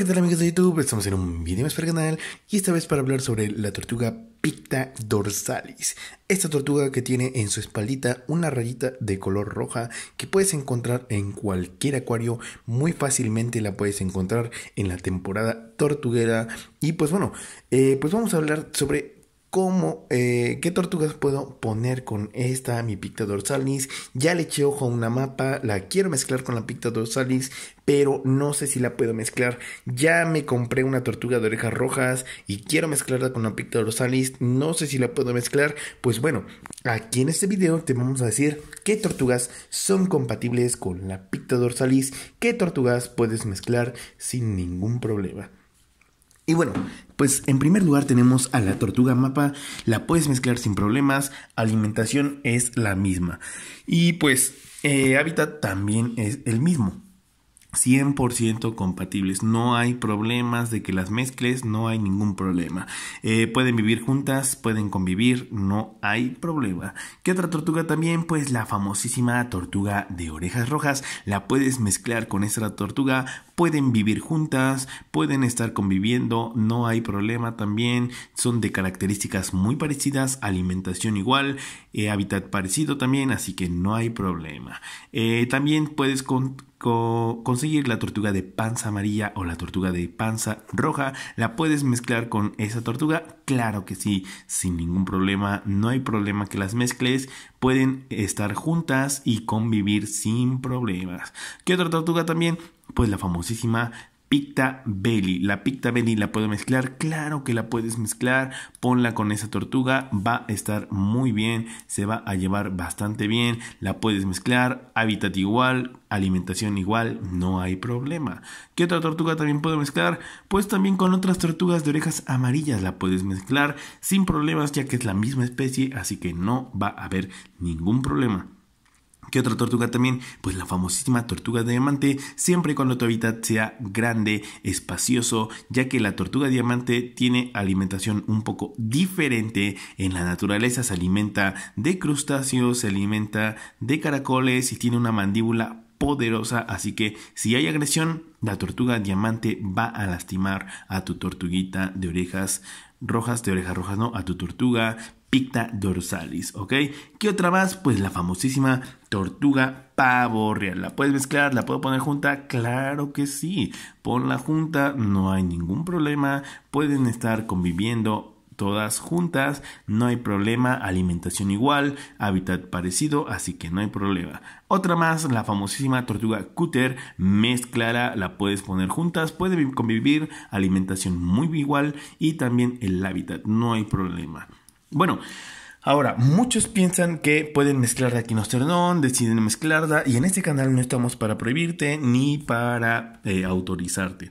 qué tal amigos de YouTube, estamos en un video más para el canal y esta vez para hablar sobre la tortuga Picta dorsalis. Esta tortuga que tiene en su espaldita una rayita de color roja que puedes encontrar en cualquier acuario, muy fácilmente la puedes encontrar en la temporada tortuguera y pues bueno, eh, pues vamos a hablar sobre cómo, eh, qué tortugas puedo poner con esta, mi Picta dorsalis. Ya le eché ojo a una mapa, la quiero mezclar con la Picta dorsalis, pero no sé si la puedo mezclar. Ya me compré una tortuga de orejas rojas y quiero mezclarla con la Picta dorsalis, no sé si la puedo mezclar. Pues bueno, aquí en este video te vamos a decir qué tortugas son compatibles con la Picta dorsalis, qué tortugas puedes mezclar sin ningún problema. Y bueno, pues en primer lugar tenemos a la tortuga mapa, la puedes mezclar sin problemas, alimentación es la misma. Y pues eh, hábitat también es el mismo. 100% compatibles, no hay problemas de que las mezcles, no hay ningún problema. Eh, pueden vivir juntas, pueden convivir, no hay problema. ¿Qué otra tortuga también? Pues la famosísima tortuga de orejas rojas, la puedes mezclar con esta tortuga, pueden vivir juntas, pueden estar conviviendo, no hay problema también, son de características muy parecidas, alimentación igual, eh, hábitat parecido también, así que no hay problema. Eh, también puedes con conseguir la tortuga de panza amarilla o la tortuga de panza roja. ¿La puedes mezclar con esa tortuga? Claro que sí, sin ningún problema. No hay problema que las mezcles. Pueden estar juntas y convivir sin problemas. ¿Qué otra tortuga también? Pues la famosísima Picta belly, La Picta belly la puedo mezclar. Claro que la puedes mezclar. Ponla con esa tortuga. Va a estar muy bien. Se va a llevar bastante bien. La puedes mezclar. Hábitat igual. Alimentación igual. No hay problema. ¿Qué otra tortuga también puedo mezclar? Pues también con otras tortugas de orejas amarillas la puedes mezclar sin problemas ya que es la misma especie. Así que no va a haber ningún problema. ¿Qué otra tortuga también? Pues la famosísima tortuga de diamante, siempre cuando tu hábitat sea grande, espacioso, ya que la tortuga diamante tiene alimentación un poco diferente en la naturaleza, se alimenta de crustáceos, se alimenta de caracoles y tiene una mandíbula poderosa, así que si hay agresión, la tortuga diamante va a lastimar a tu tortuguita de orejas rojas, de orejas rojas, no, a tu tortuga Picta dorsalis, ¿ok? ¿Qué otra más? Pues la famosísima tortuga pavo real. ¿La puedes mezclar? ¿La puedo poner junta? Claro que sí. Ponla junta, no hay ningún problema. Pueden estar conviviendo todas juntas, no hay problema, alimentación igual, hábitat parecido, así que no hay problema. Otra más, la famosísima tortuga cúter, mezclara, la puedes poner juntas, puede convivir, alimentación muy igual y también el hábitat, no hay problema. Bueno, Ahora, muchos piensan que pueden mezclar no deciden mezclarla y en este canal no estamos para prohibirte ni para eh, autorizarte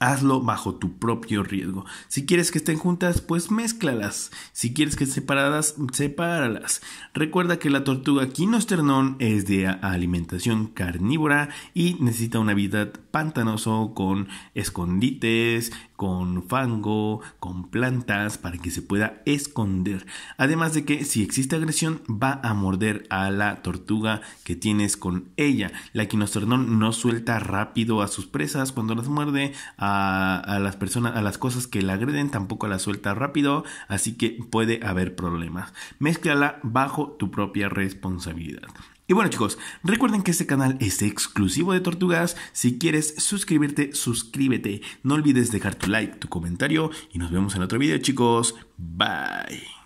hazlo bajo tu propio riesgo. Si quieres que estén juntas, pues mézclalas. Si quieres que separadas, sepáralas. Recuerda que la tortuga quinosternón es de alimentación carnívora y necesita un hábitat pantanoso con escondites, con fango, con plantas para que se pueda esconder. Además de que si existe agresión va a morder a la tortuga que tienes con ella. La quinosternón no suelta rápido a sus presas cuando las muerde. A a, las personas, a las cosas que la agreden, tampoco la suelta rápido, así que puede haber problemas. Mézclala bajo tu propia responsabilidad. Y bueno chicos, recuerden que este canal es exclusivo de Tortugas. Si quieres suscribirte, suscríbete. No olvides dejar tu like, tu comentario y nos vemos en otro video chicos. Bye.